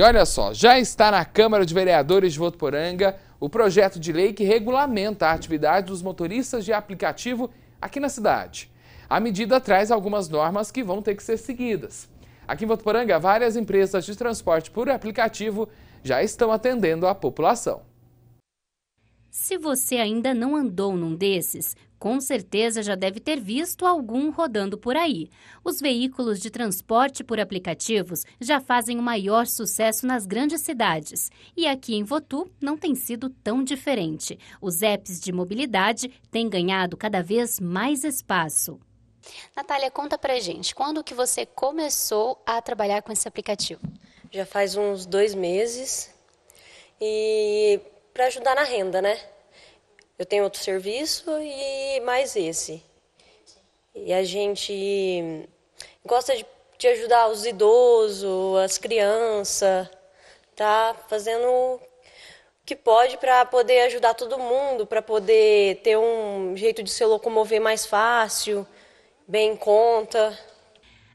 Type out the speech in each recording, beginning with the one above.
E olha só, já está na Câmara de Vereadores de Votuporanga o projeto de lei que regulamenta a atividade dos motoristas de aplicativo aqui na cidade. A medida traz algumas normas que vão ter que ser seguidas. Aqui em Votuporanga, várias empresas de transporte por aplicativo já estão atendendo a população. Se você ainda não andou num desses, com certeza já deve ter visto algum rodando por aí. Os veículos de transporte por aplicativos já fazem o maior sucesso nas grandes cidades. E aqui em Votu não tem sido tão diferente. Os apps de mobilidade têm ganhado cada vez mais espaço. Natália, conta pra gente, quando que você começou a trabalhar com esse aplicativo? Já faz uns dois meses e para ajudar na renda, né? Eu tenho outro serviço e mais esse. E a gente gosta de, de ajudar os idosos, as crianças, tá fazendo o que pode para poder ajudar todo mundo, para poder ter um jeito de se locomover mais fácil, bem em conta.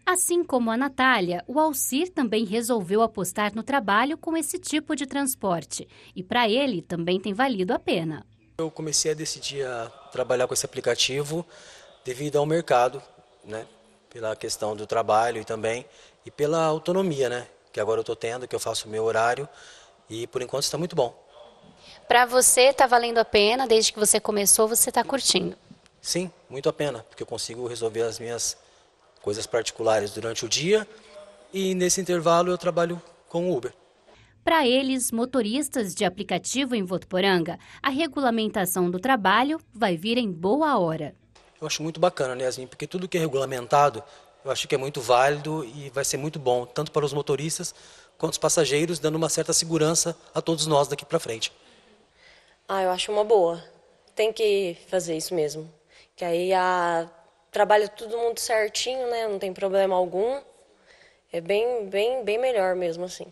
Assim como a Natália, o Alcir também resolveu apostar no trabalho com esse tipo de transporte. E para ele também tem valido a pena. Eu comecei a decidir a trabalhar com esse aplicativo devido ao mercado, né? pela questão do trabalho e também e pela autonomia né? que agora eu estou tendo, que eu faço o meu horário e por enquanto está muito bom. Para você está valendo a pena, desde que você começou, você está curtindo? Sim, muito a pena, porque eu consigo resolver as minhas coisas particulares durante o dia e nesse intervalo eu trabalho com o Uber. Para eles, motoristas de aplicativo em Votuporanga, a regulamentação do trabalho vai vir em boa hora. Eu acho muito bacana, né, Yasmin? Porque tudo que é regulamentado, eu acho que é muito válido e vai ser muito bom, tanto para os motoristas quanto os passageiros, dando uma certa segurança a todos nós daqui para frente. Ah, eu acho uma boa. Tem que fazer isso mesmo. Que aí a trabalha todo mundo certinho, né? Não tem problema algum. É bem, bem, bem melhor mesmo assim.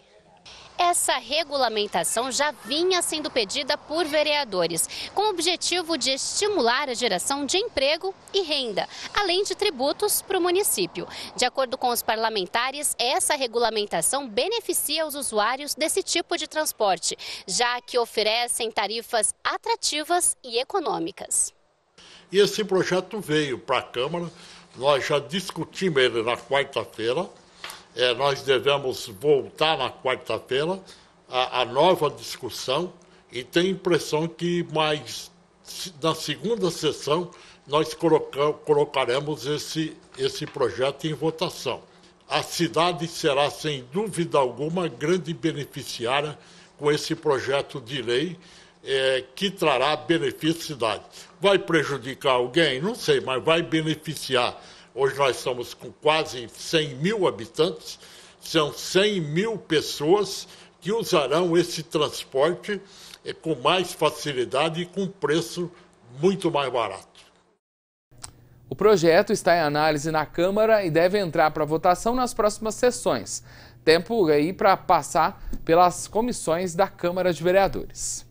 Essa regulamentação já vinha sendo pedida por vereadores, com o objetivo de estimular a geração de emprego e renda, além de tributos para o município. De acordo com os parlamentares, essa regulamentação beneficia os usuários desse tipo de transporte, já que oferecem tarifas atrativas e econômicas. E esse projeto veio para a Câmara, nós já discutimos ele na quarta-feira, é, nós devemos voltar na quarta-feira a, a, nova discussão e tenho a impressão que mais na segunda sessão nós colocaremos esse, esse projeto em votação. A cidade será, sem dúvida alguma, grande beneficiária com esse projeto de lei é, que trará beneficidade. Vai prejudicar alguém? Não sei, mas vai beneficiar. Hoje nós estamos com quase 100 mil habitantes, são 100 mil pessoas que usarão esse transporte é, com mais facilidade e com preço muito mais barato. O projeto está em análise na Câmara e deve entrar para votação nas próximas sessões. Tempo aí para passar pelas comissões da Câmara de Vereadores.